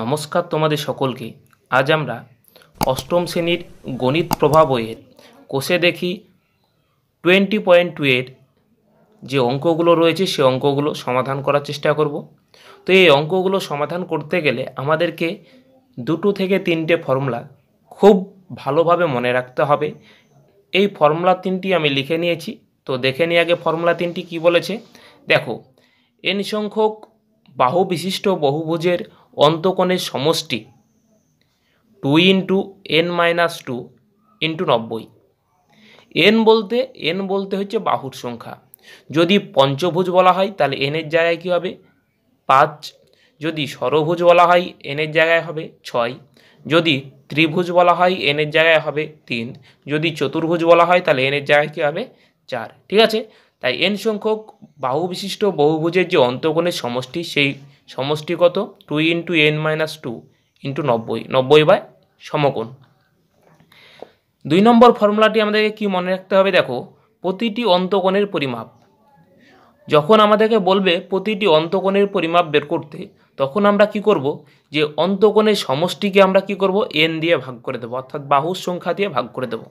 নমস্কার তোমাদের সকলকে আজ আমরা অষ্টম শ্রেণীর গণিত প্রভাব বইয়ের কোষে দেখি টোয়েন্টি পয়েন্ট টু এর যে অঙ্কগুলো রয়েছে সে অঙ্কগুলো সমাধান করার চেষ্টা করব তো এই অঙ্কগুলো সমাধান করতে গেলে আমাদেরকে দুটো থেকে তিনটে ফর্মুলা খুব ভালোভাবে মনে রাখতে হবে এই ফর্মুলা তিনটি আমি লিখে নিয়েছি তো দেখে নিয়ে আগে ফর্মুলা তিনটি কি বলেছে দেখো এন সংখ্যক বাহু বিশিষ্ট বহুভুজের অন্তকোণের সমষ্টি two into n minus two into নব্বই এন বলতে এন বলতে হচ্ছে বাহুর সংখ্যা যদি পঞ্চভুজ বলা হয় তাহলে এনের জায়গায় কী হবে পাঁচ যদি ষড়ভুজ বলা হয় এনের জায়গায় হবে ছয় যদি ত্রিভুজ বলা হয় এনের জায়গায় হবে তিন যদি চতুর্ভুজ বলা হয় তাহলে এনের জায়গায় কী হবে চার ঠিক আছে তাই এন সংখ্যক বাহু বিশিষ্ট বহুভুজের যে অন্তকোণের সমষ্টি সেই সমষ্টি কত two into n minus two into নব্বই নব্বই বাই সমকোণ দুই নম্বর ফর্মুলাটি আমাদেরকে কি মনে রাখতে হবে দেখো প্রতিটি অন্তকোণের পরিমাপ যখন আমাদেরকে বলবে প্রতিটি অন্তকোণের পরিমাপ বের করতে তখন আমরা কি করব যে অন্তকোণের সমষ্টিকে আমরা কি করব এন দিয়ে ভাগ করে দেবো অর্থাৎ বাহুর সংখ্যা দিয়ে ভাগ করে দেব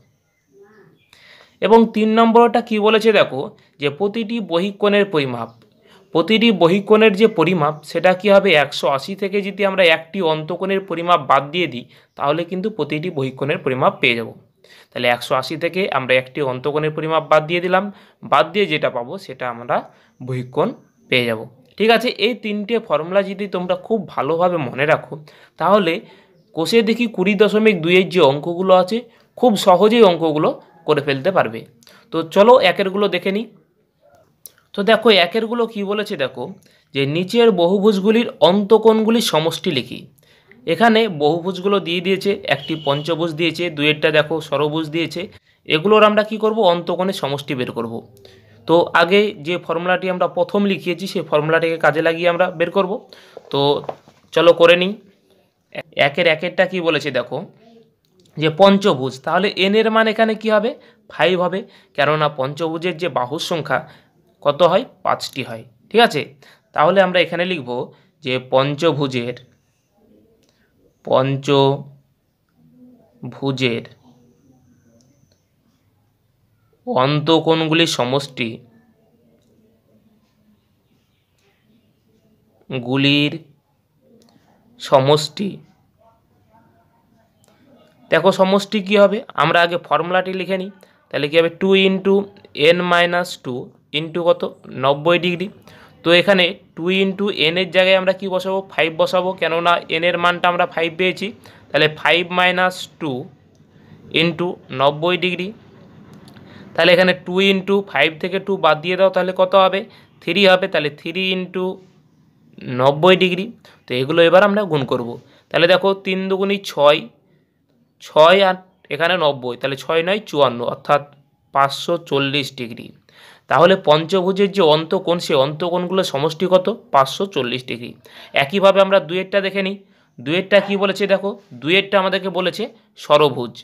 এবং তিন নম্বরটা কি বলেছে দেখো যে প্রতিটি বহিকোণের পরিমাপ প্রতিটি বহিকোণের যে পরিমাপ সেটা কি হবে একশো আশি থেকে যদি আমরা একটি অন্তকোণের পরিমাপ বাদ দিয়ে দিই তাহলে কিন্তু প্রতিটি বহিকোণের পরিমাপ পেয়ে যাব তাহলে একশো আশি থেকে আমরা একটি অন্তকোণের পরিমাপ বাদ দিয়ে দিলাম বাদ দিয়ে যেটা পাবো সেটা আমরা বহিকোণ পেয়ে যাব ঠিক আছে এই তিনটে ফর্মুলা যদি তোমরা খুব ভালোভাবে মনে রাখো তাহলে কোষে দেখি কুড়ি দশমিক দুইয়ের যে অঙ্কগুলো আছে খুব সহজেই অঙ্কগুলো করে ফেলতে পারবে তো চলো একেরগুলো দেখে নিই তো দেখো একেরগুলো কি বলেছে দেখো যে নিচের বহুভুজগুলির অন্তকোণগুলির সমষ্টি লিখি এখানে বহুভুজগুলো দিয়ে দিয়েছে একটি পঞ্চভুজ দিয়েছে দুয়েরটা দেখো সরভুজ দিয়েছে এগুলোর আমরা কি করব অন্তকোণের সমষ্টি বের করব। তো আগে যে ফর্মুলাটি আমরা প্রথম লিখিয়েছি সেই ফর্মুলাটিকে কাজে লাগিয়ে আমরা বের করব তো চলো করে নিই একের একেরটা কি বলেছে দেখো যে পঞ্চভুজ তাহলে এনের মান এখানে কি হবে ফাইভ হবে কেননা পঞ্চভুজের যে বাহুর সংখ্যা কত হয় পাঁচটি হয় ঠিক আছে তাহলে আমরা এখানে লিখব যে পঞ্চভুজের পঞ্চভুজের অন্তকোণগুলির সমষ্টি গুলির সমষ্টি দেখো সমষ্টি কী হবে আমরা আগে ফর্মুলাটি লিখে নিই তাহলে কী হবে two into n minus two into কত নব্বই ডিগ্রি তো এখানে টু ইন্টু এনের জায়গায় আমরা কি বসাবো ফাইভ বসাবো কেননা এনের মানটা আমরা ফাইভ পেয়েছি তাহলে ফাইভ মাইনাস টু ইন্টু নব্বই ডিগ্রি তাহলে এখানে টু ইন্টু ফাইভ থেকে টু বাদ দিয়ে দাও তাহলে কত হবে থ্রি হবে তাহলে থ্রি ইন্টু নব্বই ডিগ্রি তো এগুলো এবার আমরা গুণ করব। তাহলে দেখো তিন দুগুণি ছয় ছয় আর এখানে নব্বই তাহলে ছয় নয় চুয়ান্ন অর্থাৎ পাঁচশো চল্লিশ ডিগ্রি তাহলে পঞ্চভুজের যে অন্তকোণ সে অন্তকোণগুলো সমষ্টি কত পাঁচশো চল্লিশ ডিগ্রি একইভাবে আমরা দুয়েরটা দেখে নিই দুয়েরটা কি বলেছে দেখো দুয়েরটা আমাদেরকে বলেছে সরভুজ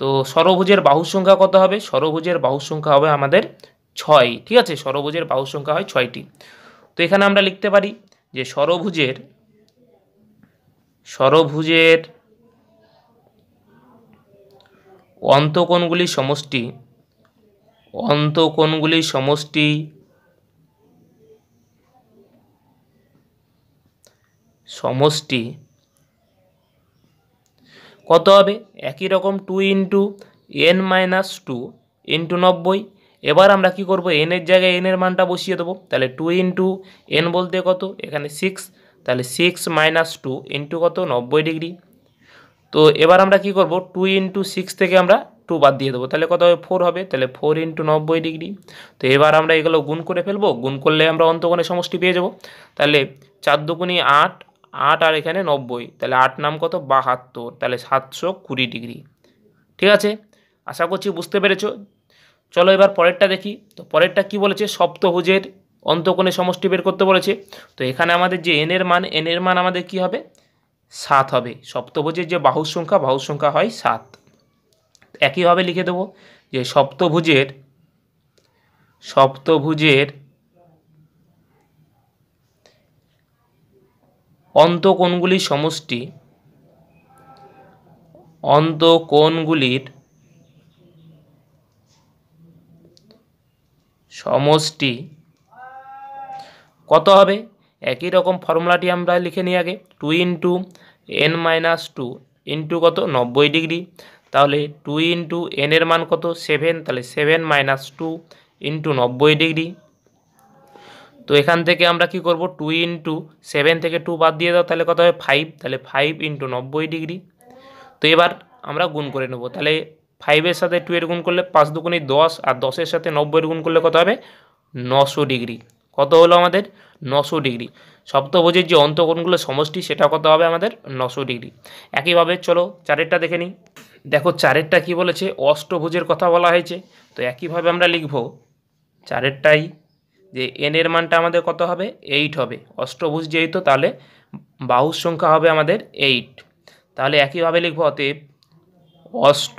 তো সরভুজের বাহু সংখ্যা কত হবে সরভুজের বাহু সংখ্যা হবে আমাদের ছয় ঠিক আছে সরভুজের বাহু সংখ্যা হয় ছয়টি তো এখানে আমরা লিখতে পারি যে সরভুজের সরভুজের অন্তকোণগুলি সমষ্টি অন্তকোণগুলির সমষ্টি সমষ্টি কত হবে একই রকম two into n minus two into নব্বই এবার আমরা কি করব এনের জায়গায় এনের মানটা বসিয়ে দেবো তাহলে টু ইন্টু এন বলতে কত এখানে সিক্স তাহলে সিক্স মাইনাস টু ইন্টু কত নব্বই ডিগ্রি তো এবার আমরা কি করব টু ইন্টু সিক্স থেকে আমরা টু বাদ দিয়ে দেবো তাহলে কত হবে ফোর হবে তাহলে ফোর ইন্টু নব্বই ডিগ্রি তো এবার আমরা এগুলো গুণ করে ফেলবো গুণ করলে আমরা অন্তকোণের সমষ্টি পেয়ে যাবো তাহলে চার দুগুণি আট আট আর এখানে নব্বই তাহলে আট নাম কত বাহাত্তর তাহলে সাতশো কুড়ি ডিগ্রি ঠিক আছে আশা করছি বুঝতে পেরেছ চলো এবার পরেরটা দেখি তো পরেরটা কি বলেছে সপ্তভুজের অন্তকোণে সমষ্টি বের করতে বলেছে তো এখানে আমাদের যে এনের মান এনের মান আমাদের কি হবে সাত হবে সপ্তভুজের যে বাহুর সংখ্যা বাহুর সংখ্যা হয় সাত একইভাবে লিখে দেবো যে সপ্তভুজের সপ্তভুজের অন্তকোণগুলির সমষ্টি অন্তকোণগুলির সমষ্টি কত হবে একই রকম ফর্মুলাটি আমরা লিখে নিই আগে two into n minus two into কত নব্বই ডিগ্রি তাহলে টু ইন্টু এনের মান কত সেভেন তাহলে সেভেন মাইনাস টু ইন্টু নব্বই ডিগ্রি তো এখান থেকে আমরা কি করব টু ইন্টু সেভেন থেকে টু বাদ দিয়ে দাও তাহলে কত হবে ফাইভ তাহলে ফাইভ ইন্টু নব্বই ডিগ্রি তো এবার আমরা গুণ করে নেব তাহলে ফাইভের সাথে টু এর গুণ করলে পাঁচ দুগুণি দশ আর দশের সাথে নব্বইয়ের গুণ করলে কত হবে নশো ডিগ্রি কত হলো আমাদের নশো ডিগ্রি সপ্তভোজের যে অন্তকোণগুলো সমষ্টি সেটা কত হবে আমাদের নশো ডিগ্রি একইভাবে চলো চারেরটা দেখে নিই দেখো চারেরটা কি বলেছে অষ্টভুজের কথা বলা হয়েছে তো একইভাবে আমরা লিখব চারেরটাই যে এন এর মানটা আমাদের কত হবে এইট হবে অষ্টভুজ যেহেতু তাহলে বাহুর সংখ্যা হবে আমাদের এইট তাহলে একইভাবে লিখব অতএব অষ্ট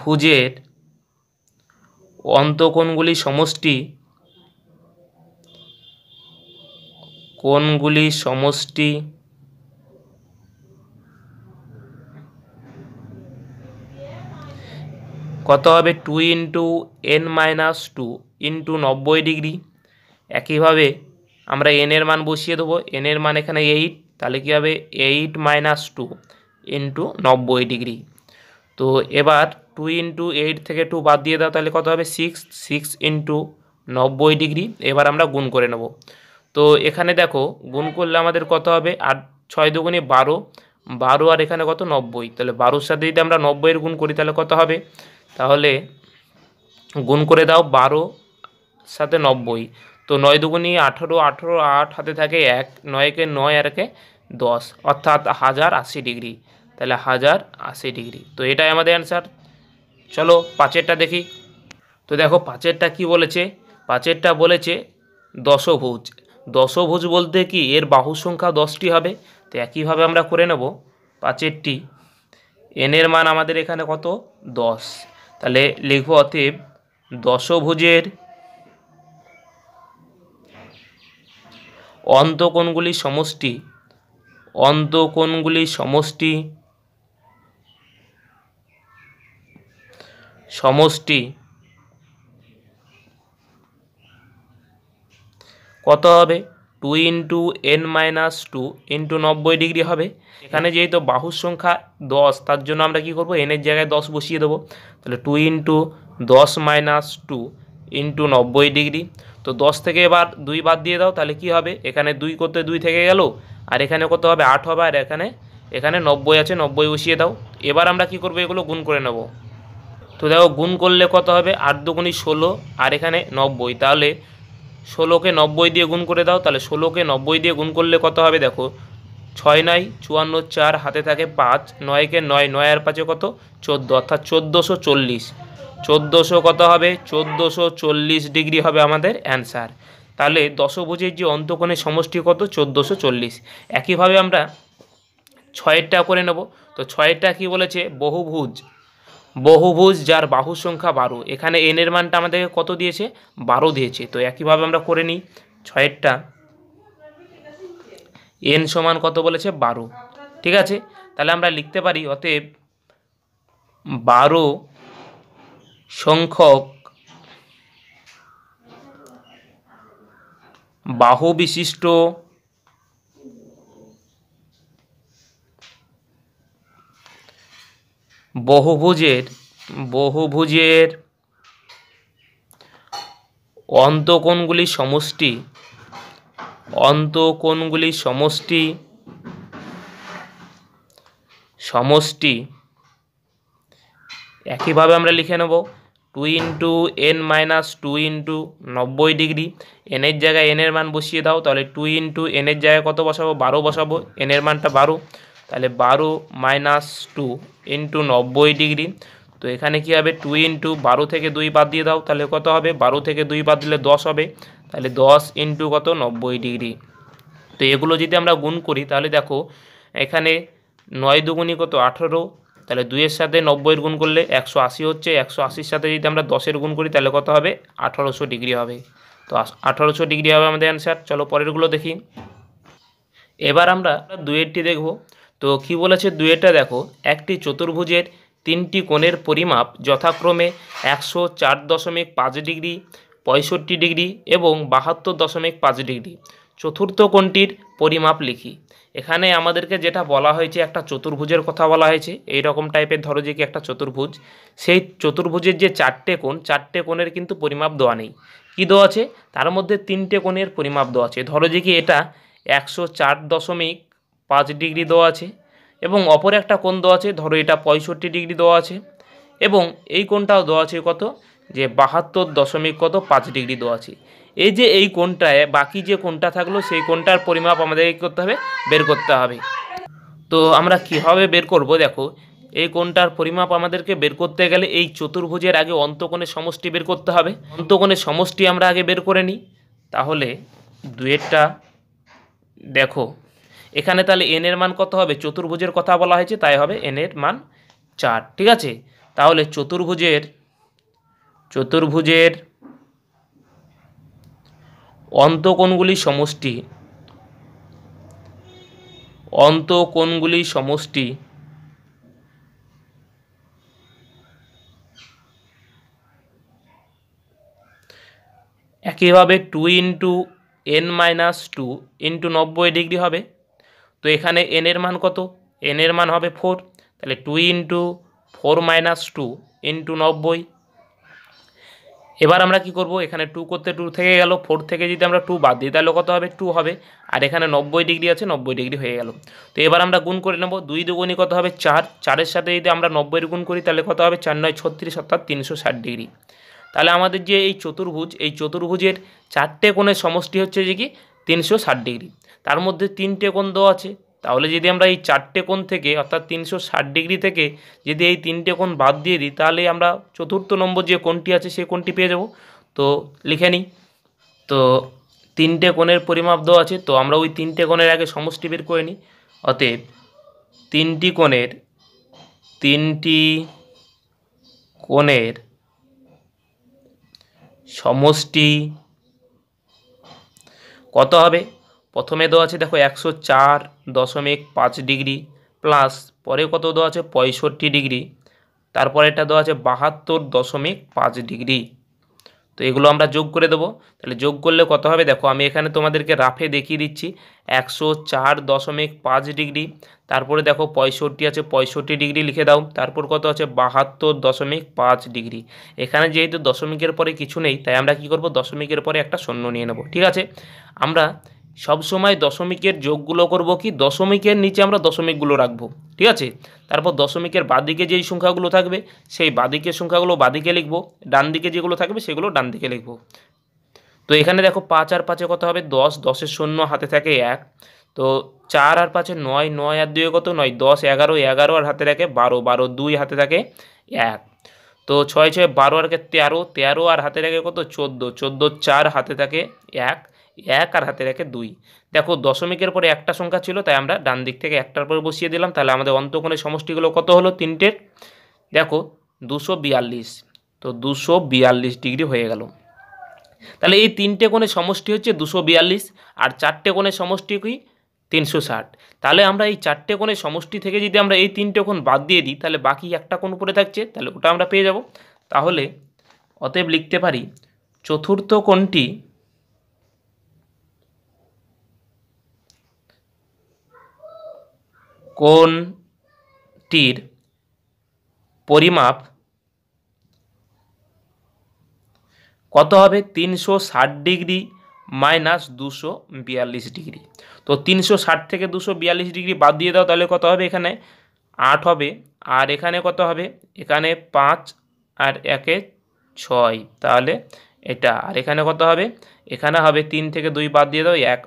ভুজের অন্তকোণগুলি সমষ্টি কোণগুলি সমষ্টি কত হবে two into n minus two into নব্বই ডিগ্রি একইভাবে আমরা এনের মান বসিয়ে দেবো এনের মান এখানে এইট তাহলে কী হবে এইট মাইনাস টু ইন্টু নব্বই ডিগ্রি তো এবার টু ইন্টু এইট থেকে টু বাদ দিয়ে দাও তাহলে কত হবে সিক্স সিক্স ইন্টু নব্বই ডিগ্রি এবার আমরা গুণ করে নেব তো এখানে দেখো গুণ করলে আমাদের কত হবে আর ছয় দুগুণে বারো বারো আর এখানে কত নব্বই তাহলে বারোর সাথে যদি আমরা নব্বইয়ের গুণ করি তাহলে কত হবে তাহলে গুণ করে দাও বারো সাথে নব্বই তো নয় দুগুণি আঠেরো আঠেরো আট হাতে থাকে এক নয়কে নয় আর একে দশ অর্থাৎ হাজার আশি ডিগ্রি তাহলে হাজার আশি ডিগ্রি তো এটাই আমাদের অ্যান্সার চলো পাঁচেরটা দেখি তো দেখো পাঁচেরটা কি বলেছে পাঁচেরটা বলেছে দশভুজ দশভুজ বলতে কি এর বাহু সংখ্যা দশটি হবে তো একইভাবে আমরা করে নেব পাঁচেরটি এনের মান আমাদের এখানে কত দশ তাহলে লিখব অতএব দশভুজের অন্তকোণগুলি সমষ্টি অন্তকোণগুলি সমষ্টি সমষ্টি কত হবে two into n minus two into নব্বই ডিগ্রি হবে এখানে যেহেতু বাহুর সংখ্যা দশ তার জন্য আমরা কী করবো এনের জায়গায় দশ বসিয়ে দেবো তাহলে টু ইন্টু দশ মাইনাস টু ইন্টু নব্বই ডিগ্রি তো দশ থেকে এবার দুই বাদ দিয়ে দাও তাহলে কি হবে এখানে দুই করতে দুই থেকে গেল আর এখানে কত হবে আট হবে আর এখানে এখানে নব্বই আছে নব্বই বসিয়ে দাও এবার আমরা কি করবো এগুলো গুণ করে নেবো তো দেখো গুণ করলে কত হবে আট দুগুণি ষোলো আর এখানে নব্বই তাহলে ষোলোকে নব্বই দিয়ে গুণ করে দাও তাহলে ষোলোকে নব্বই দিয়ে গুণ করলে কত হবে দেখো ছয় নয় চুয়ান্ন চার হাতে থাকে পাঁচ নয়কে নয় নয় আর পাঁচে কত চোদ্দো অর্থাৎ চোদ্দোশো চল্লিশ চোদ্দোশো কত হবে চোদ্দোশো চল্লিশ ডিগ্রি হবে আমাদের অ্যান্সার তাহলে দশভুজের যে অন্তকোণের সমষ্টি কত চোদ্দোশো চল্লিশ একইভাবে আমরা ছয়েরটা করে নেব তো ছয়েরটা কি বলেছে বহুভুজ বহুভুজ যার বাহু সংখ্যা বারো এখানে এনের মানটা আমাদেরকে কত দিয়েছে বারো দিয়েছে তো একইভাবে আমরা করে নিই ছয়েরটা এন সমান কত বলেছে বারো ঠিক আছে তাহলে আমরা লিখতে পারি অতএব বারো সংখ্যক বাহু বিশিষ্ট বহুভুজের বহুভুজের অন্তকোণগুলি সমষ্টি অন্তকোণগুলি সমষ্টি সমষ্টি একইভাবে আমরা লিখে নেব two into n minus two into নব্বই ডিগ্রি এনের জায়গায় এনের মান বসিয়ে দাও তাহলে টু ইন্টু এনের জায়গায় কত বসাবো বারো বসাবো এনের মানটা বারো তাহলে বারো মাইনাস টু ইন্টু নব্বই ডিগ্রি তো এখানে কি হবে টু ইন্টু বারো থেকে দুই বাদ দিয়ে দাও তাহলে কত হবে বারো থেকে দুই বাদ দিলে দশ হবে তাহলে দশ ইন্টু কত নব্বই ডিগ্রি তো এগুলো যদি আমরা গুণ করি তাহলে দেখো এখানে নয় দুগুণি কত আঠেরো তাহলে দুইয়ের সাথে নব্বইয়ের গুণ করলে একশো আশি হচ্ছে একশো আশির সাথে যদি আমরা দশের গুণ করি তাহলে কত হবে আঠারোশো ডিগ্রি হবে তো আঠারোশো ডিগ্রি হবে আমাদের অ্যান্সার চলো পরেরগুলো দেখি এবার আমরা দুয়েরটি দেখব তো কি বলেছে দুয়েটা দেখো একটি চতুর্ভুজের তিনটি কোণের পরিমাপ যথাক্রমে একশো চার দশমিক পাঁচ ডিগ্রি পঁয়ষট্টি ডিগ্রি এবং বাহাত্তর দশমিক পাঁচ ডিগ্রি চতুর্থ কোণটির পরিমাপ লিখি এখানে আমাদেরকে যেটা বলা হয়েছে একটা চতুর্ভুজের কথা বলা হয়েছে এই রকম টাইপের ধরো যে কি একটা চতুর্ভুজ সেই চতুর্ভুজের যে চারটে কোণ চারটে কোণের কিন্তু পরিমাপ দেওয়া নেই কী দেওয়া আছে তার মধ্যে তিনটে কোণের পরিমাপ দেওয়া আছে ধরো যে কি এটা একশো চার দশমিক পাঁচ ডিগ্রি দেওয়া আছে এবং অপর একটা কোণ দেওয়া আছে ধরো এটা পঁয়ষট্টি ডিগ্রি দেওয়া আছে এবং এই কোণটাও দেওয়া আছে কত যে বাহাত্তর দশমিক কত পাঁচ ডিগ্রি দেওয়া আছে এই যে এই কোণটায় বাকি যে কোণটা থাকলো সেই কোণটার পরিমাপ আমাদেরকে করতে হবে বের করতে হবে তো আমরা কীভাবে বের করব দেখো এই কোণটার পরিমাপ আমাদেরকে বের করতে গেলে এই চতুর্ভুজের আগে অন্তকোণের সমষ্টি বের করতে হবে অন্তকোণের সমষ্টি আমরা আগে বের করে নিই তাহলে দুয়েরটা দেখো এখানে তাহলে এন এর মান কত হবে চতুর্ভুজের কথা বলা হয়েছে তাই হবে এন এর মান চার ঠিক আছে তাহলে চতুর্ভুজের চতুর্ভুজের অন্তকোণগুলি সমষ্টি অন্তকোণগুলি সমষ্টি একইভাবে two into n minus two into নব্বই ডিগ্রি হবে তো এখানে এন এর মান কত এন এর মান হবে ফোর তাহলে two into four minus two into নব্বই এবার আমরা কি করব এখানে টু করতে টু থেকে গেল ফোর থেকে যদি আমরা টু বাদ দিই তাহলে কত হবে টু হবে আর এখানে নব্বই ডিগ্রি আছে নব্বই ডিগ্রি হয়ে গেল তো এবার আমরা গুণ করে নেব দুই দুগুণই কত হবে চার চারের সাথে যদি আমরা নব্বইয়ের গুণ করি তাহলে কত হবে চার নয় ছত্রিশ অর্থাৎ তিনশো ষাট ডিগ্রি তাহলে আমাদের যে এই চতুর্ভুজ এই চতুর্ভুজের চারটে কোণের সমষ্টি হচ্ছে যে কি তিনশো ষাট ডিগ্রি তার মধ্যে তিনটে কোণ দেওয়া আছে তাহলে যদি আমরা এই চারটে কোণ থেকে অর্থাৎ তিনশো ষাট ডিগ্রি থেকে যদি এই তিনটে কোণ বাদ দিয়ে দিই তাহলে আমরা চতুর্থ নম্বর যে কোণটি আছে সেই কোণটি পেয়ে যাব তো লিখে নিই তো তিনটে কোণের পরিমাপ দেওয়া আছে তো আমরা ওই তিনটে কোণের আগে সমষ্টি বের করে নিই অতএব তিনটি কোণের তিনটি কোণের সমষ্টি কত হবে প্রথমে দেওয়া আছে দেখো একশো চার দশমিক পাঁচ ডিগ্রি প্লাস পরে কত দেওয়া আছে পঁয়ষট্টি ডিগ্রি তারপরে এটা দেওয়া আছে বাহাত্তর দশমিক পাঁচ ডিগ্রি তো এগুলো আমরা যোগ করে দেবো তাহলে যোগ করলে কত হবে দেখো আমি এখানে তোমাদেরকে রাফে দেখিয়ে দিচ্ছি একশো চার দশমিক পাঁচ ডিগ্রি তারপরে দেখো পঁয়ষট্টি আছে পঁয়ষট্টি ডিগ্রি লিখে দাও তারপর কত আছে বাহাত্তর দশমিক পাঁচ ডিগ্রি এখানে যেহেতু দশমিকের পরে কিছু নেই তাই আমরা কি করব দশমিকের পরে একটা শূন্য নিয়ে নেব ঠিক আছে আমরা সবসময় দশমিকের যোগগুলো করব কি দশমিকের নিচে আমরা দশমিকগুলো রাখবো ঠিক আছে তারপর দশমিকের বাদিকে যেই সংখ্যাগুলো থাকবে সেই বাদিকের সংখ্যাগুলো বাদিকে লিখব ডান দিকে যেগুলো থাকবে সেগুলো ডান দিকে লিখব তো এখানে দেখো পাঁচ আর পাঁচে কত হবে দশ দশের শূন্য হাতে থাকে এক তো চার আর পাঁচে নয় নয় আর দুয়ে কত নয় দশ এগারো এগারো আর হাতে থাকে বারো বারো দুই হাতে থাকে এক তো ছয় ছয় বারো আরকে তেরো তেরো আর হাতে থাকে কত চোদ্দো চোদ্দো চার হাতে থাকে এক এক আর হাতে রেখে দুই দেখো দশমিকের পরে একটা সংখ্যা ছিল তাই আমরা ডান দিক থেকে একটার পরে বসিয়ে দিলাম তাহলে আমাদের অন্তকোণের সমষ্টিগুলো কত হলো তিনটের দেখো দুশো বিয়াল্লিশ তো দুশো বিয়াল্লিশ ডিগ্রি হয়ে গেল তাহলে এই তিনটে কোণের সমষ্টি হচ্ছে দুশো বিয়াল্লিশ আর চারটে কোণের সমষ্টি কি তিনশো ষাট তাহলে আমরা এই চারটে কোণের সমষ্টি থেকে যদি আমরা এই তিনটে কোণ বাদ দিয়ে দিই তাহলে বাকি একটা কোণ পরে থাকছে তাহলে ওটা আমরা পেয়ে যাব তাহলে অতএব লিখতে পারি চতুর্থ কোণটি কোনটির পরিমাপ কত হবে তিনশো ষাট ডিগ্রি মাইনাস দুশো বিয়াল্লিশ ডিগ্রি তো তিনশো ষাট থেকে দুশো বিয়াল্লিশ ডিগ্রি বাদ দিয়ে দাও তাহলে কত হবে এখানে আট হবে আর এখানে কত হবে এখানে পাঁচ আর একে ছয় তাহলে এটা আর এখানে কত হবে এখানে হবে তিন থেকে দুই বাদ দিয়ে দাও এক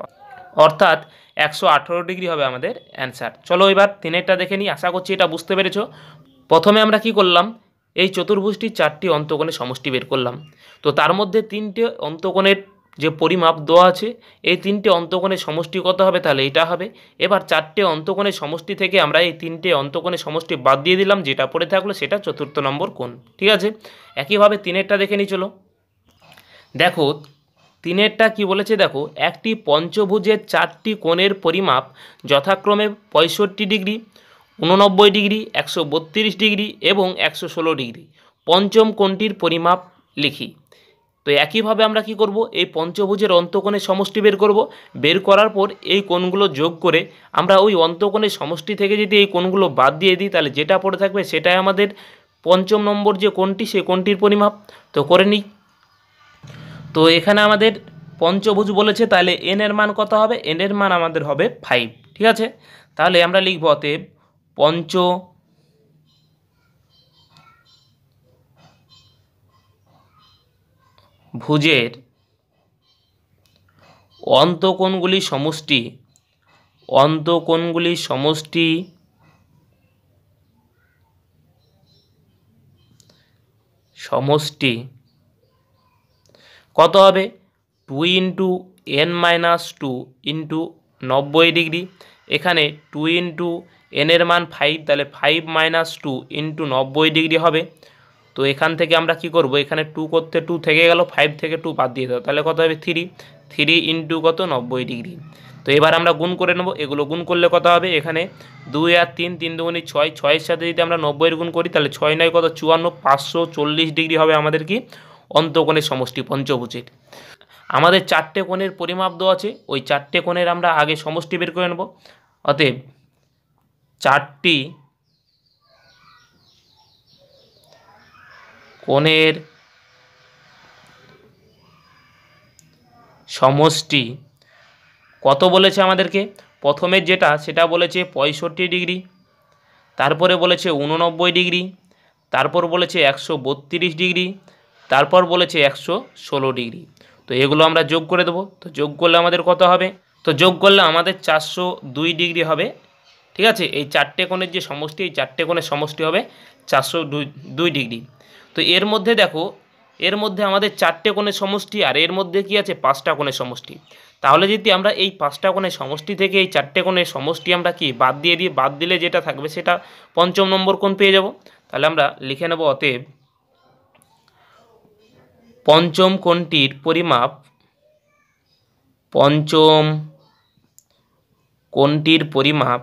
অর্থাৎ একশো আঠেরো ডিগ্রি হবে আমাদের অ্যান্সার চলো এবার তিনেরটা দেখে নিই আশা করছি এটা বুঝতে পেরেছ প্রথমে আমরা কি করলাম এই চতুর্ভুজটির চারটি অন্তকোণে সমষ্টি বের করলাম তো তার মধ্যে তিনটে অন্তকোণের যে পরিমাপ দেওয়া আছে এই তিনটে অন্তকোণের সমষ্টি কত হবে তাহলে এটা হবে এবার চারটে অন্তকোণের সমষ্টি থেকে আমরা এই তিনটে অন্তকোণের সমষ্টি বাদ দিয়ে দিলাম যেটা পড়ে থাকলো সেটা চতুর্থ নম্বর কোণ ঠিক আছে একইভাবে তিনেরটা দেখে নিই চলো দেখো তিনেরটা কি বলেছে দেখো একটি পঞ্চভুজের চারটি কোণের পরিমাপ যথাক্রমে পঁয়ষট্টি ডিগ্রি উননব্বই ডিগ্রি একশো বত্রিশ ডিগ্রি এবং একশো ষোলো ডিগ্রি পঞ্চম কোণটির পরিমাপ লিখি তো একইভাবে আমরা কি করব এই পঞ্চভুজের অন্তকোণের সমষ্টি বের করব বের করার পর এই কোণগুলো যোগ করে আমরা ওই অন্তকোণের সমষ্টি থেকে যদি এই কোণগুলো বাদ দিয়ে দিই তাহলে যেটা পড়ে থাকবে সেটাই আমাদের পঞ্চম নম্বর যে কোণটি সেই কোণটির পরিমাপ তো করে নিই তো এখানে আমাদের পঞ্চভুজ বলেছে তাহলে এন এর মান কত হবে এন এর মান আমাদের হবে ফাইভ ঠিক আছে তাহলে আমরা লিখব অতএব পঞ্চ ভুজের অন্তকোণগুলি সমষ্টি অন্তকোণগুলি সমষ্টি সমষ্টি কত হবে two into n minus two into নব্বই ডিগ্রি এখানে টু ইন্টু এনের মান ফাইভ তাহলে ফাইভ মাইনাস টু ইন্টু নব্বই ডিগ্রি হবে তো এখান থেকে আমরা কি করব এখানে টু করতে টু থেকে গেল ফাইভ থেকে টু বাদ দিয়ে দেবো তাহলে কত হবে থ্রি থ্রি ইন্টু কত নব্বই ডিগ্রি তো এবার আমরা গুণ করে নেব এগুলো গুণ করলে কত হবে এখানে দুই আর তিন তিন দুগুণি ছয় ছয়ের সাথে যদি আমরা নব্বইয়ের গুণ করি তাহলে ছয় নয় কত চুয়ান্ন পাঁচশো চল্লিশ ডিগ্রি হবে আমাদের কি অন্তকোণের সমষ্টি পঞ্চভুজের আমাদের চারটে কোণের পরিমাপ দেওয়া আছে ওই চারটে কোণের আমরা আগে সমষ্টি বের করে নেব অতএব চারটি কোণের সমষ্টি কত বলেছে আমাদেরকে প্রথমে যেটা সেটা বলেছে পঁয়ষট্টি ডিগ্রি তারপরে বলেছে উননব্বই ডিগ্রি তারপর বলেছে একশো ডিগ্রি তারপর বলেছে একশো ষোলো ডিগ্রি তো এগুলো আমরা যোগ করে দেবো তো যোগ করলে আমাদের কত হবে তো যোগ করলে আমাদের চারশো দুই ডিগ্রি হবে ঠিক আছে এই চারটে কোণের যে সমষ্টি এই চারটে কোণের সমষ্টি হবে চারশো দুই ডিগ্রি তো এর মধ্যে দেখো এর মধ্যে আমাদের চারটে কোণের সমষ্টি আর এর মধ্যে কি আছে পাঁচটা কোণের সমষ্টি তাহলে যদি আমরা এই পাঁচটা কোণের সমষ্টি থেকে এই চারটে কোণের সমষ্টি আমরা কি বাদ দিয়ে দিয়ে বাদ দিলে যেটা থাকবে সেটা পঞ্চম নম্বর কোণ পেয়ে যাব তাহলে আমরা লিখে নেব অতএব পঞ্চম কোণটির পরিমাপ পঞ্চম কোণটির পরিমাপ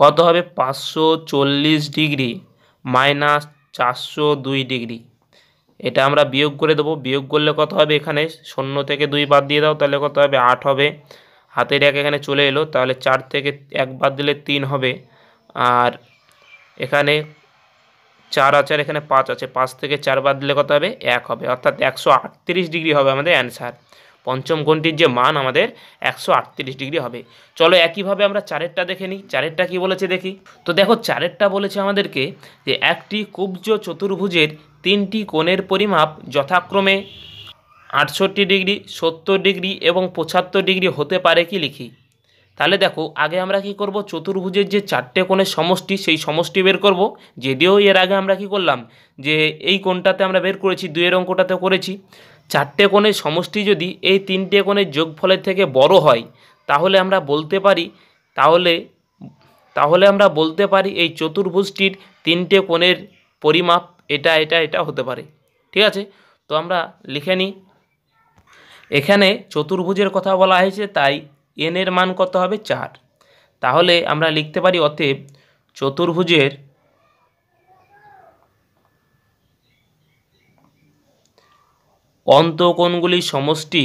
কত হবে পাঁচশো চল্লিশ ডিগ্রি মাইনাস চারশো দুই ডিগ্রি এটা আমরা বিয়োগ করে দেবো বিয়োগ করলে কত হবে এখানে শূন্য থেকে দুই বাদ দিয়ে দাও তাহলে কত হবে আট হবে হাতের এক এখানে চলে এলো তাহলে চার থেকে এক বাদ দিলে তিন হবে আর এখানে চার আছে আর এখানে পাঁচ আছে পাঁচ থেকে চার বাদ দিলে কত হবে এক হবে অর্থাৎ একশো আটত্রিশ ডিগ্রি হবে আমাদের অ্যান্সার পঞ্চম কোণটির যে মান আমাদের একশো আটত্রিশ ডিগ্রি হবে চলো একইভাবে আমরা চারেরটা দেখে নিই চারেরটা কী বলেছে দেখি তো দেখো চারেরটা বলেছে আমাদেরকে যে একটি কুব্জ চতুর্ভুজের তিনটি কোণের পরিমাপ যথাক্রমে আটষট্টি ডিগ্রি সত্তর ডিগ্রি এবং পঁচাত্তর ডিগ্রি হতে পারে কি লিখি তাহলে দেখো আগে আমরা কি করব চতুর্ভুজের যে চারটে কোণের সমষ্টি সেই সমষ্টি বের করব যদিও এর আগে আমরা কি করলাম যে এই কোণটাতে আমরা বের করেছি দুয়ের অঙ্কটাতে করেছি চারটে কোণের সমষ্টি যদি এই তিনটে কোণের যোগফলের থেকে বড় হয় তাহলে আমরা বলতে পারি তাহলে তাহলে আমরা বলতে পারি এই চতুর্ভুজটির তিনটে কোণের পরিমাপ এটা এটা এটা হতে পারে ঠিক আছে তো আমরা লিখে নিই এখানে চতুর্ভুজের কথা বলা হয়েছে তাই এন এর মান কত হবে চার তাহলে আমরা লিখতে পারি অতএব চতুর্ভুজের অন্তকোণগুলি সমষ্টি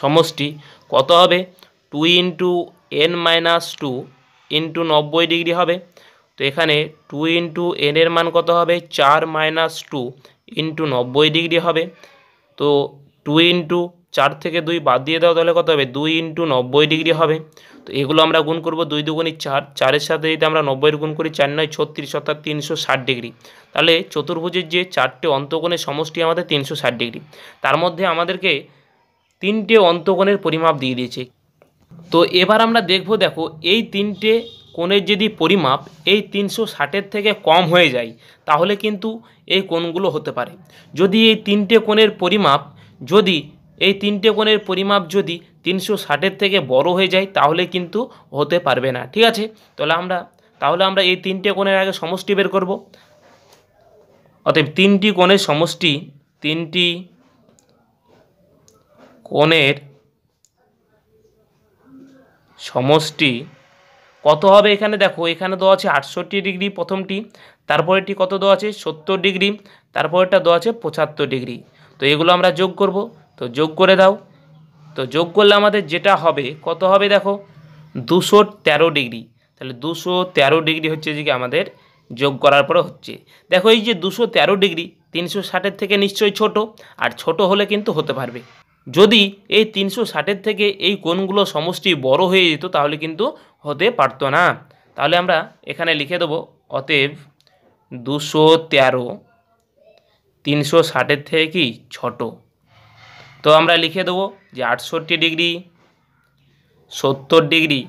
সমষ্টি কত হবে two into n minus two into নব্বই ডিগ্রি হবে তো এখানে টু ইন্টু এনের মান কত হবে চার মাইনাস টু ইন্টু নব্বই ডিগ্রি হবে তো টু ইন্টু চার থেকে দুই বাদ দিয়ে দাও তাহলে কত হবে দুই ইন্টু নব্বই ডিগ্রি হবে তো এগুলো আমরা গুণ করব দুই দুগুণি চার চারের সাথে যদি আমরা নব্বইয়ের গুণ করি চার নয় ছত্রিশ অর্থাৎ তিনশো ষাট ডিগ্রি তাহলে চতুর্ভুজের যে চারটে অন্তকোণের সমষ্টি আমাদের তিনশো ষাট ডিগ্রি তার মধ্যে আমাদেরকে তিনটে অন্তকোণের পরিমাপ দিয়ে দিয়েছে তো এবার আমরা দেখব দেখো এই তিনটে কোণের যদি পরিমাপ এই তিনশো ষাটের থেকে কম হয়ে যায় তাহলে কিন্তু এই কোণগুলো হতে পারে যদি এই তিনটে কোণের পরিমাপ যদি এই তিনটে কোণের পরিমাপ যদি তিনশো ষাটের থেকে বড় হয়ে যায় তাহলে কিন্তু হতে পারবে না ঠিক আছে তাহলে আমরা তাহলে আমরা এই তিনটে কোণের আগে সমষ্টি বের করব অতএব তিনটি কোণের সমষ্টি তিনটি কোণের সমষ্টি কত হবে এখানে দেখো এখানে দেওয়া আছে আটষট্টি ডিগ্রি প্রথমটি এটি কত দেওয়া আছে সত্তর ডিগ্রি তারপরেরটা দেওয়া আছে পঁচাত্তর ডিগ্রি তো এগুলো আমরা যোগ করব তো যোগ করে দাও তো যোগ করলে আমাদের যেটা হবে কত হবে দেখো দুশো তেরো ডিগ্রি তাহলে দুশো তেরো ডিগ্রি হচ্ছে যে আমাদের যোগ করার পরে হচ্ছে দেখো এই যে দুশো তেরো ডিগ্রি তিনশো ষাটের থেকে নিশ্চয়ই ছোট আর ছোট হলে কিন্তু হতে পারবে যদি এই তিনশো ষাটের থেকে এই কোণগুলো সমষ্টি বড় হয়ে যেত তাহলে কিন্তু হতে পারতো না তাহলে আমরা এখানে লিখে দেবো অতএব দুশো তেরো তিনশো ষাটের থেকে কি ছোট তো আমরা লিখে দেবো যে আটষট্টি ডিগ্রি সত্তর ডিগ্রি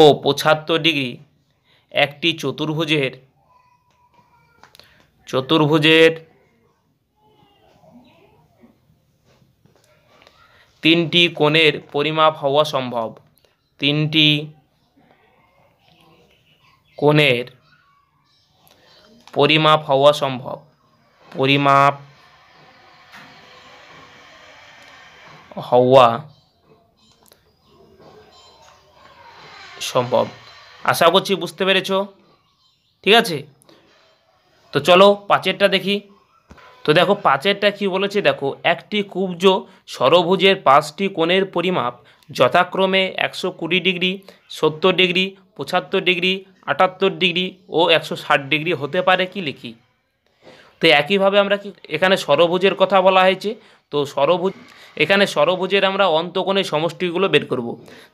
ও পঁচাত্তর ডিগ্রি একটি চতুর্ভুজের চতুর্ভুজের তিনটি কোণের পরিমাপ হওয়া সম্ভব তিনটি কোণের পরিমাপ হওয়া সম্ভব পরিমাপ হওয়া সম্ভব আশা করছি বুঝতে পেরেছ ঠিক আছে তো চলো পাঁচেরটা দেখি তো দেখো পাঁচেরটা কি বলেছে দেখো একটি কুব্জ সরভুজের পাঁচটি কোণের পরিমাপ যথাক্রমে একশো কুড়ি ডিগ্রি সত্তর ডিগ্রি পঁচাত্তর ডিগ্রি আটাত্তর ডিগ্রি ও একশো ষাট ডিগ্রি হতে পারে কি লিখি তো একইভাবে আমরা কি এখানে সরভুজের কথা বলা হয়েছে তো সরভুজ এখানে সরভুজের আমরা অন্তকোণের সমষ্টিগুলো বের করব।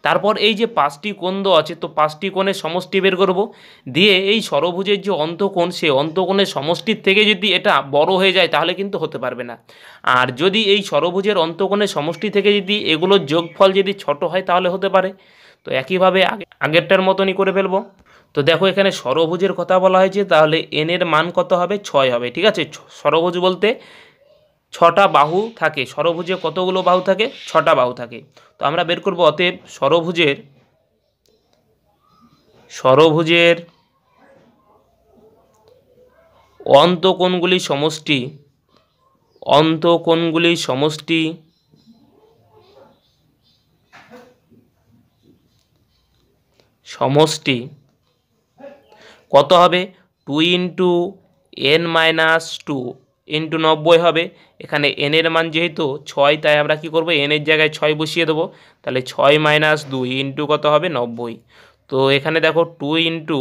তারপর এই যে পাঁচটি কোণ আছে তো পাঁচটি কোণের সমষ্টি বের করব। দিয়ে এই সরভুজের যে অন্তকোণ সে অন্তকোণের সমষ্টির থেকে যদি এটা বড় হয়ে যায় তাহলে কিন্তু হতে পারবে না আর যদি এই সরভুজের অন্তকোণের সমষ্টি থেকে যদি এগুলোর যোগফল যদি ছোট হয় তাহলে হতে পারে তো একইভাবে আগেরটার মতনই করে ফেলবো তো দেখো এখানে সরভুজের কথা বলা হয়েছে তাহলে এন এর মান কত হবে ছয় হবে ঠিক আছে সরভুজ বলতে ছটা বাহু থাকে সরভুজে কতগুলো বাহু থাকে ছটা বাহু থাকে তো আমরা বের করব অতএব সরভুজের সরভুজের অন্তকোণগুলি সমষ্টি অন্তকোণগুলি সমষ্টি সমষ্টি কত হবে two into n minus two into নব্বই হবে এখানে এনের মান যেহেতু ছয় তাই আমরা কি করব এনের জায়গায় ছয় বসিয়ে দেবো তাহলে ছয় মাইনাস দুই ইন্টু কত হবে নব্বই তো এখানে দেখো টু ইন্টু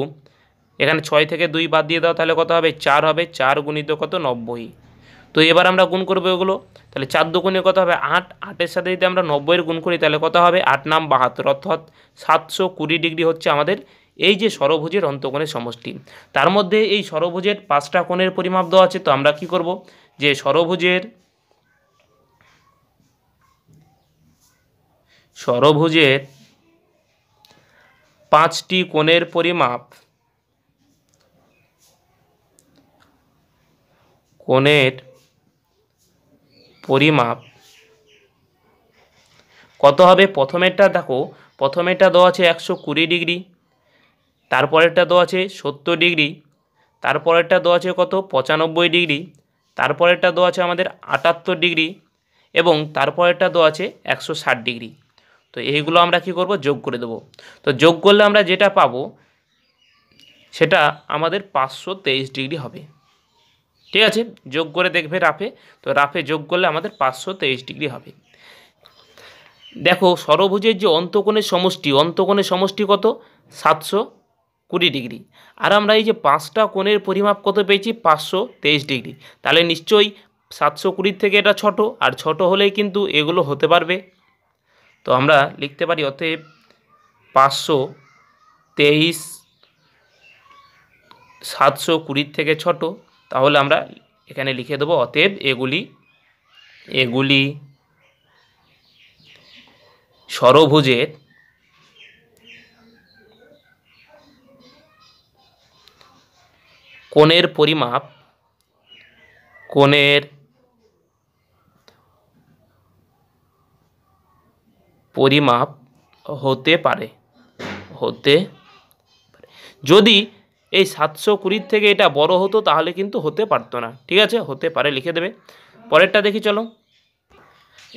এখানে ছয় থেকে দুই বাদ দিয়ে দাও তাহলে কত হবে চার হবে চার গুণিত কত নব্বই তো এবার আমরা গুণ করবো এগুলো তাহলে চার দুগুণে কত হবে আট আটের সাথে যদি আমরা নব্বইয়ের গুণ করি তাহলে কত হবে আট নাম বাহাত্তর অর্থাৎ সাতশো কুড়ি ডিগ্রি হচ্ছে আমাদের এই যে সরভুজের অন্তকোণের সমষ্টি তার মধ্যে এই সরভুজের পাঁচটা কোণের পরিমাপ দেওয়া আছে তো আমরা কি করব যে সরভুজের সরভুজের পাঁচটি কোণের পরিমাপ কোণের পরিমাপ কত হবে প্রথমেরটা দেখো প্রথমেরটা দেওয়া আছে একশো কুড়ি ডিগ্রি তারপরেরটা দো আছে সত্তর ডিগ্রি তারপরেরটা দো আছে কত পঁচানব্বই ডিগ্রি তারপরেরটা দো আছে আমাদের আটাত্তর ডিগ্রি এবং তারপরেরটা দো আছে একশো ষাট ডিগ্রি তো এইগুলো আমরা কি করব যোগ করে দেব তো যোগ করলে আমরা যেটা পাব সেটা আমাদের পাঁচশো তেইশ ডিগ্রি হবে ঠিক আছে যোগ করে দেখবে রাফে তো রাফে যোগ করলে আমাদের পাঁচশো তেইশ ডিগ্রি হবে দেখো সরভুজের যে অন্তকোণের সমষ্টি অন্তকোণের সমষ্টি কত সাতশো কুড়ি ডিগ্রি আর আমরা এই যে পাঁচটা কোণের পরিমাপ কত পেয়েছি পাঁচশো তেইশ ডিগ্রি তাহলে নিশ্চয়ই সাতশো কুড়ির থেকে এটা ছোট আর ছোট হলেই কিন্তু এগুলো হতে পারবে তো আমরা লিখতে পারি অতএব পাঁচশো তেইশ সাতশো কুড়ির থেকে ছোট তাহলে আমরা এখানে লিখে দেবো অতএব এগুলি এগুলি সরভুজের কোণের পরিমাপ কোণের পরিমাপ হতে পারে হতে যদি এই সাতশো কুড়ির থেকে এটা বড় হতো তাহলে কিন্তু হতে পারতো না ঠিক আছে হতে পারে লিখে দেবে পরেরটা দেখি চলো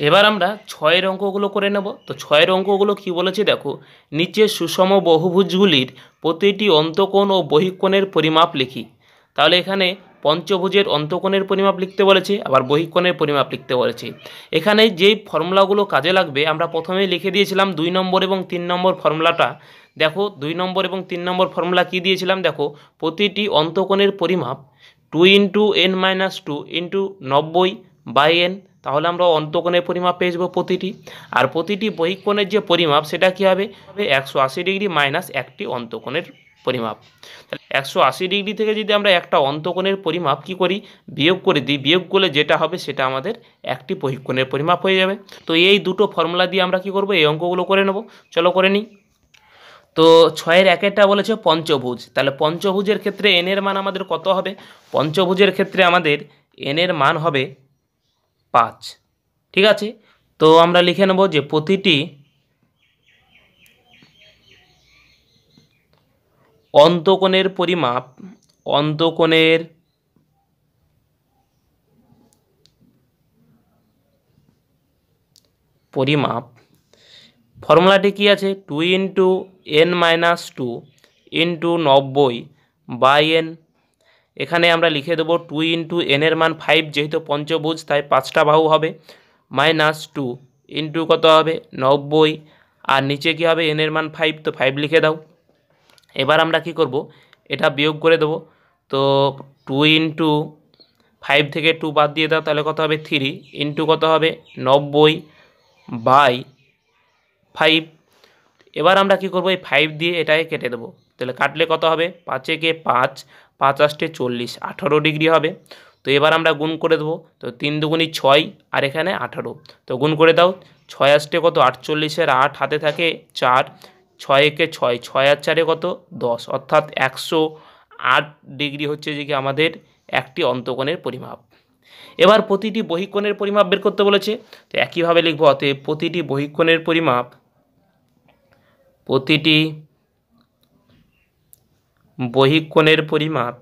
এবার আমরা ছয়ের অঙ্কগুলো করে নেব তো ছয়ের অঙ্কগুলো কি বলেছে দেখো নিচে সুষম বহুভুজগুলির প্রতিটি অন্তকোণ ও বহিকোণের পরিমাপ লিখি তাহলে এখানে পঞ্চভুজের অন্তকোণের পরিমাপ লিখতে বলেছে আবার বহিকোণের পরিমাপ লিখতে বলেছে এখানে যেই ফর্মুলাগুলো কাজে লাগবে আমরা প্রথমেই লিখে দিয়েছিলাম দুই নম্বর এবং তিন নম্বর ফর্মুলাটা দেখো দুই নম্বর এবং তিন নম্বর ফর্মুলা কী দিয়েছিলাম দেখো প্রতিটি অন্তকোণের পরিমাপ two into n minus two into নব্বই বাই এন তাহলে আমরা অন্তকোণের পরিমাপ পেয়ে যাবো প্রতিটি আর প্রতিটি বহিকোণের যে পরিমাপ সেটা কী হবে একশো আশি ডিগ্রি মাইনাস একটি অন্তকোণের পরিমাপ তাহলে একশো আশি ডিগ্রি থেকে যদি আমরা একটা অন্তকোণের পরিমাপ কি করি বিয়োগ করে দিই বিয়োগ করলে যেটা হবে সেটা আমাদের একটি বহিকোণের পরিমাপ হয়ে যাবে তো এই দুটো ফর্মুলা দিয়ে আমরা কি করব এই অঙ্কগুলো করে নেব চলো করে নিই তো ছয়ের একেরটা বলেছে পঞ্চভুজ তাহলে পঞ্চভুজের ক্ষেত্রে এনের মান আমাদের কত হবে পঞ্চভুজের ক্ষেত্রে আমাদের এনের মান হবে পাঁচ ঠিক আছে তো আমরা লিখে নেব যে প্রতিটি অন্তকোণের পরিমাপ অন্তকোণের পরিমাপ ফর্মুলাটি কি আছে two into n minus two into নব্বই বাই এন এখানে আমরা লিখে দেবো টু ইন্টু এনের মান ফাইভ যেহেতু পঞ্চভুজ তাই পাঁচটা বাহু হবে মাইনাস টু ইন্টু কত হবে নব্বই আর নিচে কী হবে এনের মান ফাইভ তো ফাইভ লিখে দাও এবার আমরা কি করব এটা বিয়োগ করে দেব তো টু ইন্টু ফাইভ থেকে টু বাদ দিয়ে দাও তাহলে কত হবে থ্রি ইন্টু কত হবে নব্বই বাই ফাইভ এবার আমরা কি করবো এই ফাইভ দিয়ে এটাকে কেটে দেবো তাহলে কাটলে কত হবে পাঁচেকে পাঁচ পাঁচ আষ্টে চল্লিশ আঠারো ডিগ্রি হবে তো এবার আমরা গুণ করে দেবো তো তিন দুগুণি ছয় আর এখানে আঠারো তো গুণ করে দাও ছয় আষ্টে কত আটচল্লিশের আট হাতে থাকে চার ছয় একে ছয় ছয় আর চারে কত দশ অর্থাৎ একশো আট ডিগ্রি হচ্ছে যে কি আমাদের একটি অন্তকোণের পরিমাপ এবার প্রতিটি বহিকোণের পরিমাপ বের করতে বলেছে তো একইভাবে লিখব অতএব প্রতিটি বহিকোণের পরিমাপ প্রতিটি বহিকোণের পরিমাপ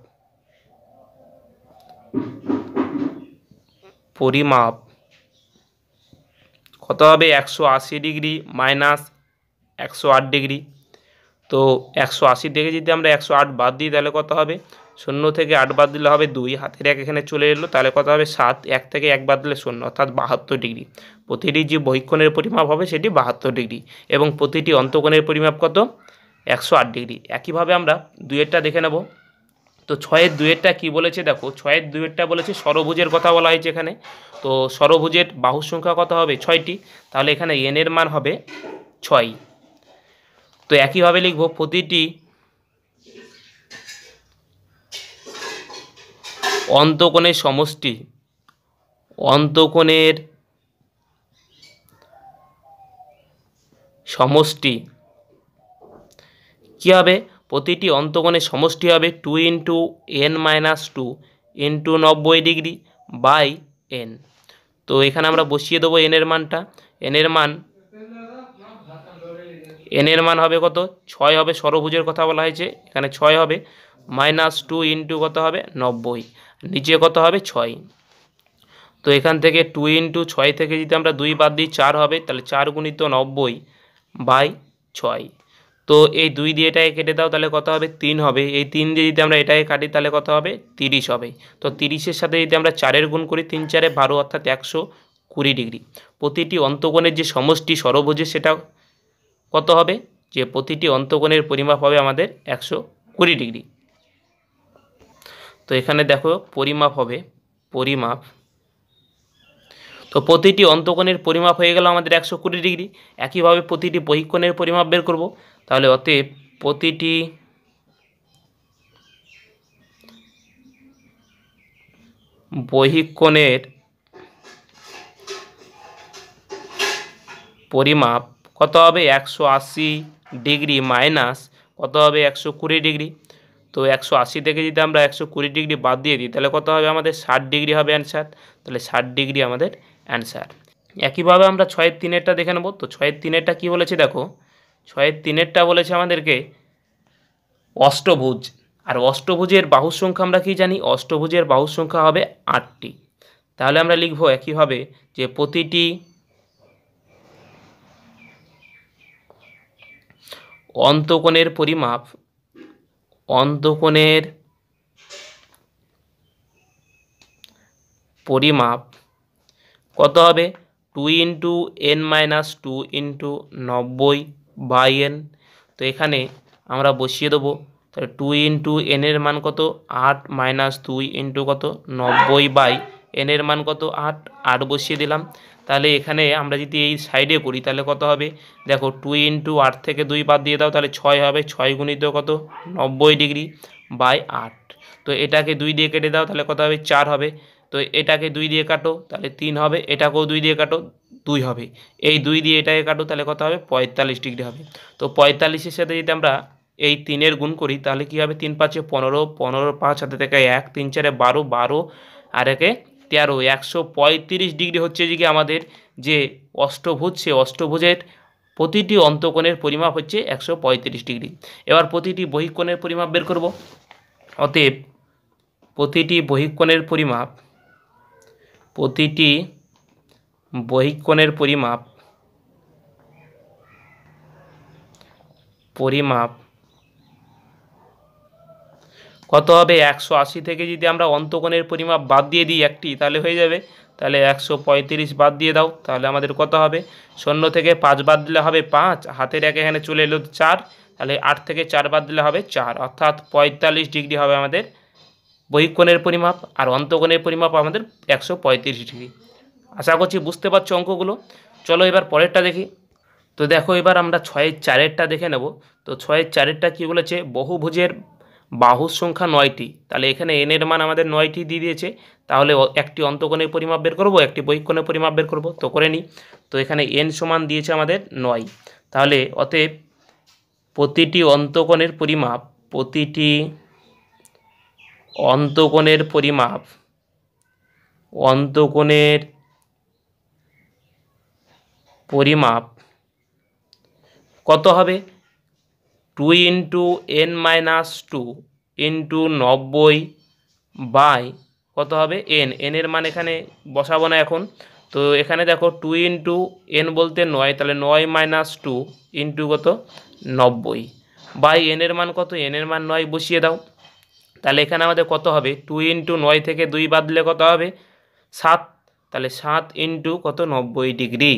পরিমাপ কত হবে একশো আশি ডিগ্রি মাইনাস একশো আট ডিগ্রি তো একশো আশি থেকে যদি আমরা একশো আট বাদ দিই তাহলে কত হবে শূন্য থেকে আট বাদ দিলে হবে দুই হাতের এক এখানে চলে এলো তাহলে কত হবে সাত এক থেকে এক বাদ দিলে শূন্য অর্থাৎ বাহাত্তর ডিগ্রি প্রতিটি যে বহিক্ষণের পরিমাপ হবে সেটি বাহাত্তর ডিগ্রি এবং প্রতিটি অন্তকোণের পরিমাপ কত একশো আট ডিগ্রি একইভাবে আমরা দুয়েরটা দেখে নেব তো ছয়ের দুয়েরটা কি বলেছে দেখো ছয়ের দুয়েরটা বলেছে সরভুজের কথা বলা হয়েছে এখানে তো সরভুজের বাহু সংখ্যা কত হবে ছয়টি তাহলে এখানে এনের মান হবে ছয় তো একইভাবে লিখব প্রতিটি অন্তকোণের সমষ্টি অন্তকোণের সমষ্টি কী হবে প্রতিটি অন্তকোণের সমষ্টি হবে two into n minus two into নব্বই ডিগ্রি বাই এন তো এখানে আমরা বসিয়ে দেবো এনের মানটা এনের মান এন এর মান হবে কত ছয় হবে সরভুজের কথা বলা হয়েছে এখানে ছয় হবে মাইনাস টু ইন্টু কত হবে নব্বই নিচে কত হবে ছয় তো এখান থেকে টু ইন্টু ছয় থেকে যদি আমরা দুই বাদ দিই চার হবে তাহলে চার গুণিত নব্বই বাই ছয় তো এই দুই দিয়ে এটাকে কেটে দাও তাহলে কত হবে তিন হবে এই তিন দিয়ে যদি আমরা এটাকে কাটি তাহলে কত হবে তিরিশ হবে তো তিরিশের সাথে যদি আমরা চারের গুণ করি তিন চারে বারো অর্থাৎ একশো কুড়ি ডিগ্রি প্রতিটি অন্তকোণের যে সমষ্টি সরভোজে সেটা কত হবে যে প্রতিটি অন্তকোণের পরিমাপ হবে আমাদের একশো কুড়ি ডিগ্রি তো এখানে দেখো পরিমাপ হবে পরিমাপ তো প্রতিটি অন্তকোণের পরিমাপ হয়ে গেল আমাদের একশো কুড়ি ডিগ্রি একইভাবে প্রতিটি বহিক্ষণের পরিমাপ বের করব তাহলে অতএব প্রতিটি বহিক্ষণের পরিমাপ কত হবে একশো আশি ডিগ্রি মাইনাস কত হবে একশো কুড়ি ডিগ্রি তো একশো আশি থেকে যদি আমরা একশো কুড়ি ডিগ্রি বাদ দিয়ে দিই তাহলে কত হবে আমাদের ষাট ডিগ্রি হবে অ্যান্সার তাহলে ষাট ডিগ্রি আমাদের অ্যান্সার একইভাবে আমরা ছয়ের তিনেরটা দেখে নেবো তো ছয়ের তিনেরটা কী বলেছে দেখো ছয়ের তিনেরটা বলেছে আমাদেরকে অষ্টভুজ আর অষ্টভুজের বাহু সংখ্যা আমরা কি জানি অষ্টভুজের বাহুর সংখ্যা হবে আটটি তাহলে আমরা লিখব একইভাবে যে প্রতিটি অন্তকোণের পরিমাপ অন্তকোণের পরিমাপ কত হবে two into n minus two into নব্বই বাই এন তো এখানে আমরা বসিয়ে দেবো তাহলে টু ইন্টু এনের মান কত আট মাইনাস দুই ইন্টু কত নব্বই বাই এনের মান কত আট আট বসিয়ে দিলাম তাহলে এখানে আমরা যদি এই সাইডে করি তাহলে কত হবে দেখো টু ইন্টু আট থেকে দুই বাদ দিয়ে দাও তাহলে ছয় হবে ছয় গুণিত কত নব্বই ডিগ্রি বাই আট তো এটাকে দুই দিয়ে কেটে দাও তাহলে কত হবে চার হবে তো এটাকে দুই দিয়ে কাটো তাহলে তিন হবে এটাকেও দুই দিয়ে কাটো দুই হবে এই দুই দিয়ে এটাকে কাটো তাহলে কত হবে পঁয়তাল্লিশ ডিগ্রি হবে তো পঁয়তাল্লিশের সাথে যদি আমরা এই তিনের গুণ করি তাহলে কী হবে তিন পাঁচে পনেরো পনেরো পাঁচ হাতে থেকে এক তিন চারে বারো বারো আর একে তেরো একশো পঁয়ত্রিশ ডিগ্রি হচ্ছে যে আমাদের যে অষ্টভুজ সে অষ্টভুজের প্রতিটি অন্তকোণের পরিমাপ হচ্ছে একশো পঁয়ত্রিশ ডিগ্রি এবার প্রতিটি বহিকোণের পরিমাপ বের করব অতএব প্রতিটি বহিকোণের পরিমাপ প্রতিটি বহিকোণের পরিমাপ পরিমাপ কত হবে একশো আশি থেকে যদি আমরা অন্তকোণের পরিমাপ বাদ দিয়ে দিই একটি তাহলে হয়ে যাবে তাহলে একশো পঁয়ত্রিশ বাদ দিয়ে দাও তাহলে আমাদের কত হবে শূন্য থেকে পাঁচ বাদ দিলে হবে পাঁচ হাতের এক এখানে চলে এলো চার তাহলে আট থেকে চার বাদ দিলে হবে চার অর্থাৎ পঁয়তাল্লিশ ডিগ্রি হবে আমাদের বহিকোণের পরিমাপ আর অন্তকোণের পরিমাপ আমাদের একশো পঁয়ত্রিশ ডিগ্রি আশা করছি বুঝতে পারছো অঙ্কগুলো চলো এবার পরেরটা দেখি তো দেখো এবার আমরা ছয়ের চারেরটা দেখে নেব তো ছয়ের চারেরটা কী বলেছে বহুভুজের বাহুর সংখ্যা নয়টি তাহলে এখানে এন এর মান আমাদের নয়টি দিয়ে দিয়েছে তাহলে একটি অন্তকোণের পরিমাপ বের করবো একটি বহিকোণের পরিমাপ বের করবো তো করে নিই তো এখানে এন সমান দিয়েছে আমাদের নয় তাহলে অতএব প্রতিটি অন্তকোণের পরিমাপ প্রতিটি অন্তকোণের পরিমাপ অন্তকোণের পরিমাপ কত হবে two into n minus two into নব্বই বাই কত হবে এন এনের মান এখানে বসাবো না এখন তো এখানে দেখো টু ইন্টু এন বলতে নয় তাহলে নয় মাইনাস টু ইন্টু কত নব্বই বাই এনের মান কত এনের মান নয় বসিয়ে দাও তাহলে এখানে আমাদের কত হবে টু ইন্টু নয় থেকে দুই বাদলে কত হবে সাত তাহলে সাত ইন্টু কত নব্বই ডিগ্রি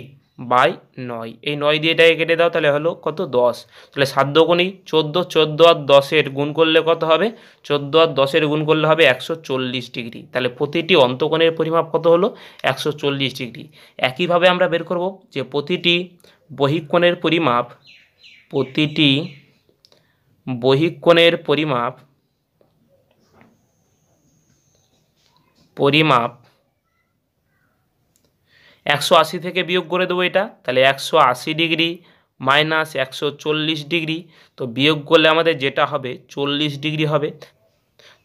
বাই নয় এই নয় দিয়ে এটাকে কেটে দাও তাহলে হলো কত দশ তাহলে সাত দোগুনি চোদ্দো চোদ্দো আর দশের গুণ করলে কত হবে চোদ্দো আর দশের গুণ করলে হবে একশো চল্লিশ ডিগ্রি তাহলে প্রতিটি অন্তকোণের পরিমাপ কত হলো একশো চল্লিশ ডিগ্রি একইভাবে আমরা বের করব যে প্রতিটি বহিকোণের পরিমাপ প্রতিটি বহিকোণের পরিমাপ পরিমাপ একশো আশি থেকে বিয়োগ করে দেবো এটা তাহলে একশো আশি ডিগ্রি মাইনাস একশো চল্লিশ ডিগ্রি তো বিয়োগ করলে আমাদের যেটা হবে চল্লিশ ডিগ্রি হবে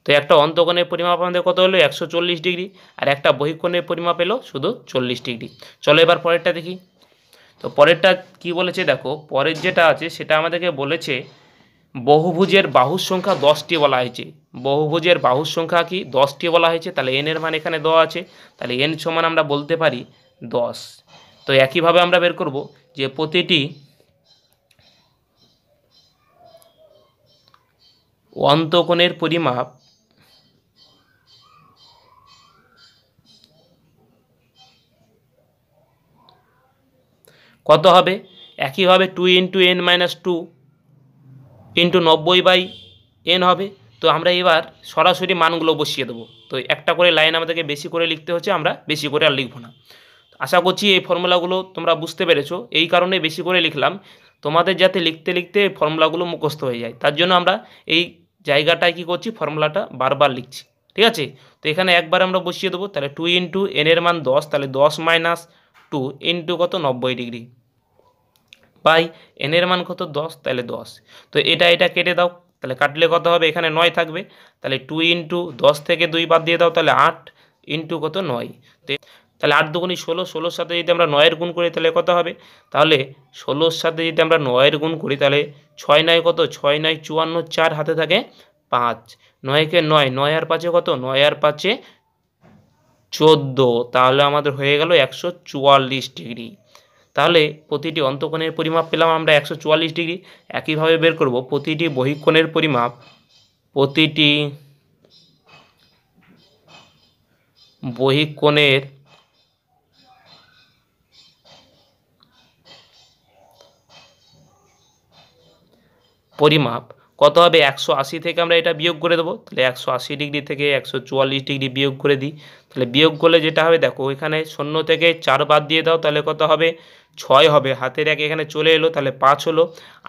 তো একটা অন্তকোণের পরিমাপ আমাদের কত হলো একশো চল্লিশ ডিগ্রি আর একটা বহিকোণের পরিমাপ এলো শুধু চল্লিশ ডিগ্রি চলো এবার পরেরটা দেখি তো পরেরটা কি বলেছে দেখো পরের যেটা আছে সেটা আমাদেরকে বলেছে বহুভুজের বাহুর সংখ্যা দশটি বলা হয়েছে বহুভুজের বাহুর সংখ্যা কি দশটি বলা হয়েছে তাহলে এন এর মান এখানে দেওয়া আছে তাহলে এন সমান আমরা বলতে পারি দশ তো একইভাবে আমরা বের করব যে প্রতিটি অন্তকোণের পরিমাপ কত হবে একইভাবে two into n minus two into নব্বই বাই এন হবে তো আমরা এবার সরাসরি মানগুলো বসিয়ে দেবো তো একটা করে লাইন আমাদেরকে বেশি করে লিখতে হচ্ছে আমরা বেশি করে আর লিখব না আশা করছি এই ফর্মুলাগুলো তোমরা বুঝতে পেরেছো এই কারণে বেশি করে লিখলাম তোমাদের যাতে লিখতে লিখতে ফর্মুলাগুলো মুখস্থ হয়ে যায় তার জন্য আমরা এই জায়গাটায় কী করছি ফর্মুলাটা বারবার লিখছি ঠিক আছে তো এখানে একবার আমরা বসিয়ে দেবো তাহলে টু ইন্টু এনের মান দশ তাহলে দশ মাইনাস টু ইন্টু কত নব্বই ডিগ্রি বাই এনের মান কত দশ তাহলে দশ তো এটা এটা কেটে দাও তাহলে কাটলে কত হবে এখানে নয় থাকবে তাহলে টু ইন্টু দশ থেকে দুই বাদ দিয়ে দাও তাহলে আট ইন্টু কত নয় তাহলে আট দুগুণি ষোলো ষোলোর সাথে যদি আমরা নয়ের গুণ করি তাহলে কত হবে তাহলে ষোলোর সাথে যদি আমরা নয়ের গুণ করি তাহলে ছয় নয় কত ছয় নয় চুয়ান্ন চার হাতে থাকে পাঁচ নয়কে নয় নয় আর পাঁচে কত নয় আর পাঁচে চোদ্দো তাহলে আমাদের হয়ে গেল একশো চুয়াল্লিশ ডিগ্রি তাহলে প্রতিটি অন্তকোণের পরিমাপ পেলাম আমরা একশো ডিগ্রি একইভাবে বের করব প্রতিটি বহিকোণের পরিমাপ প্রতিটি বহিকোণের পরিমাপ কত হবে একশো আশি থেকে আমরা এটা বিয়োগ করে দেবো তাহলে একশো আশি ডিগ্রি থেকে একশো চুয়াল্লিশ ডিগ্রি বিয়োগ করে দিই তাহলে বিয়োগ করলে যেটা হবে দেখো এখানে শূন্য থেকে চার বাদ দিয়ে দাও তাহলে কত হবে ছয় হবে হাতের এক এখানে চলে এলো তাহলে পাঁচ হলো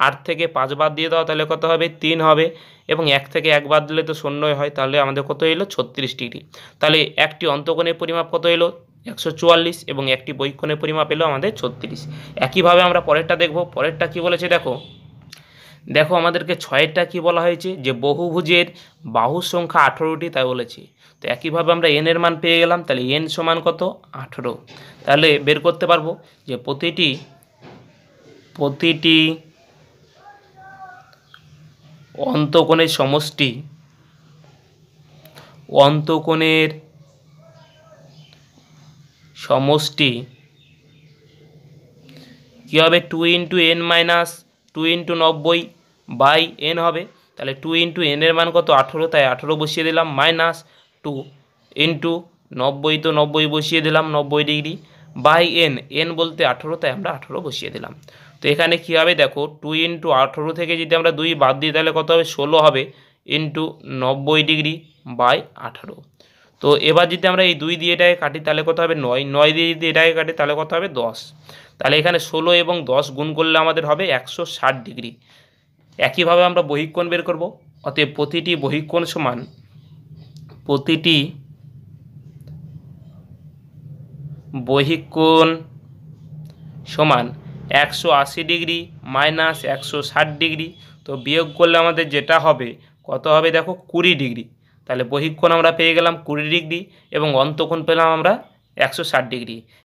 আট থেকে পাঁচ বাদ দিয়ে দাও তাহলে কত হবে তিন হবে এবং এক থেকে এক বাদ দিলে তো শূন্যই হয় তাহলে আমাদের কত এলো ছত্রিশ ডিগ্রি তাহলে একটি অন্তকোণের পরিমাপ কত এলো একশো চুয়াল্লিশ এবং একটি বৈক্ষণের পরিমাপ এলো আমাদের ছত্রিশ একইভাবে আমরা পরেরটা দেখব পরেরটা কি বলেছে দেখো দেখো আমাদেরকে ছয়েরটা কি বলা হয়েছে যে বহুভুজের বাহু সংখ্যা আঠেরোটি তাই বলেছি তো একইভাবে আমরা এন এর মান পেয়ে গেলাম তাহলে এন সমান কত আঠেরো তাহলে বের করতে পারবো যে প্রতিটি প্রতিটি অন্তকোণের সমষ্টি অন্তকোণের সমষ্টি কী হবে two into n minus two into নব্বই বাই এন হবে তাহলে টু ইন্টু এনের মান কত আঠেরো তাই আঠেরো বসিয়ে দিলাম মাইনাস টু ইন্টু নব্বই তো নব্বই বসিয়ে দিলাম নব্বই ডিগ্রি বাই এন এন বলতে আঠেরো তাই আমরা আঠেরো বসিয়ে দিলাম তো এখানে কী হবে দেখো টু ইন্টু আঠেরো থেকে যদি আমরা দুই বাদ দিই তাহলে কত হবে ষোলো হবে ইন্টু নব্বই ডিগ্রি বাই আঠারো তো এবার যদি আমরা এই দুই দিয়ে এটাকে কাটি তাহলে কত হবে নয় নয় দিয়ে যদি এটাকে কাটি তাহলে কত হবে দশ তাহলে এখানে ষোলো এবং দশ গুণ করলে আমাদের হবে একশো ষাট ডিগ্রি একইভাবে আমরা বহিক্ষণ বের করব অতএব প্রতিটি বহিক্ষণ সমান প্রতিটি বহিক্ষণ সমান একশো আশি ডিগ্রি মাইনাস একশো ষাট ডিগ্রি তো বিয়োগ করলে আমাদের যেটা হবে কত হবে দেখো কুড়ি ডিগ্রি তাহলে বহিক্ষণ আমরা পেয়ে গেলাম কুড়ি ডিগ্রি এবং অন্তক্ষণ পেলাম আমরা একশো ষাট ডিগ্রি